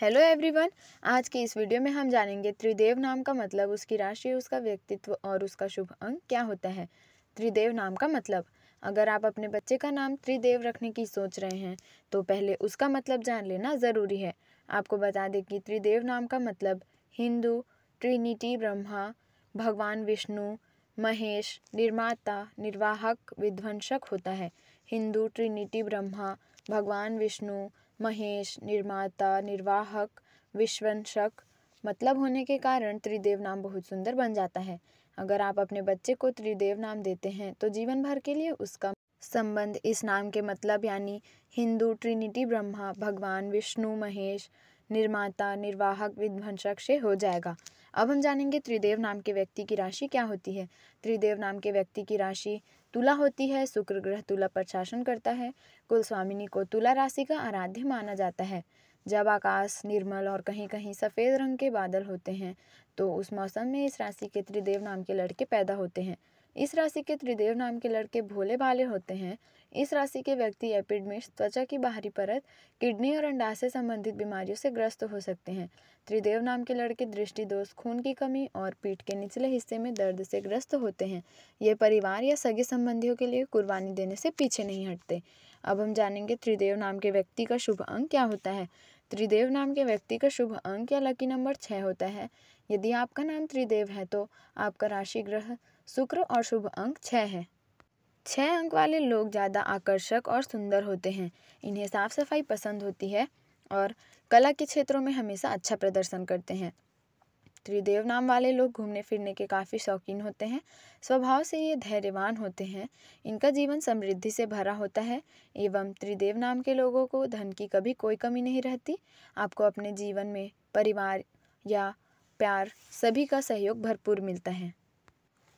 hello everyone आज की इस वीडियो में हम जानेंगे त्रिदेव नाम का मतलब उसकी राशि उसका व्यक्तित्व और उसका शुभ अंक क्या होता है त्रिदेव नाम का मतलब अगर आप अपने बच्चे का नाम त्रिदेव रखने की सोच रहे हैं तो पहले उसका मतलब जान लेना ज़रूरी है आपको बता दें कि त्रिदेव नाम का मतलब हिंदू ट्रिनिटी ब्रह्मा भगवान विष्णु महेश निर्माता निर्वाहक विध्वंसक होता है हिंदू ट्रिनिटी ब्रह्मा भगवान विष्णु महेश निर्माता निर्वाहक विश्वंशक मतलब होने के कारण त्रिदेव नाम बहुत सुंदर बन जाता है अगर आप अपने बच्चे को त्रिदेव नाम देते हैं तो जीवन भर के लिए उसका संबंध इस नाम के मतलब यानी हिंदू ट्रिनिटी ब्रह्मा भगवान विष्णु महेश निर्माता निर्वाहक विध्वंसक से हो जाएगा अब हम जानेंगे त्रिदेव नाम के व्यक्ति की राशि क्या होती है त्रिदेव नाम के व्यक्ति की राशि तुला होती है शुक्र ग्रह तुला पर शासन करता है कुल स्वामिनी को तुला राशि का आराध्य माना जाता है जब आकाश निर्मल और कहीं कहीं सफ़ेद रंग के बादल होते हैं तो उस मौसम में इस राशि के त्रिदेव नाम के लड़के पैदा होते हैं इस राशि के त्रिदेव नाम के लड़के भोले भाले होते हैं इस राशि के व्यक्ति एपिडमिश त्वचा की बाहरी परत किडनी और अंडाशय से संबंधित बीमारियों से ग्रस्त हो सकते हैं त्रिदेव नाम के लड़के दृष्टि दोष खून की कमी और पीठ के निचले हिस्से में दर्द से ग्रस्त होते हैं ये परिवार या सगे संबंधियों के लिए कुर्बानी देने से पीछे नहीं हटते अब हम जानेंगे त्रिदेव नाम के व्यक्ति का शुभ अंक क्या होता है त्रिदेव नाम के व्यक्ति का शुभ अंक या लकी नंबर छः होता है यदि आपका नाम त्रिदेव है तो आपका राशि ग्रह शुक्र और शुभ अंक छः हैं छः अंक वाले लोग ज़्यादा आकर्षक और सुंदर होते हैं इन्हें साफ सफाई पसंद होती है और कला के क्षेत्रों में हमेशा अच्छा प्रदर्शन करते हैं त्रिदेव नाम वाले लोग घूमने फिरने के काफ़ी शौकीन होते हैं स्वभाव से ये धैर्यवान होते हैं इनका जीवन समृद्धि से भरा होता है एवं त्रिदेव नाम के लोगों को धन की कभी कोई कमी नहीं रहती आपको अपने जीवन में परिवार या प्यार सभी का सहयोग भरपूर मिलता है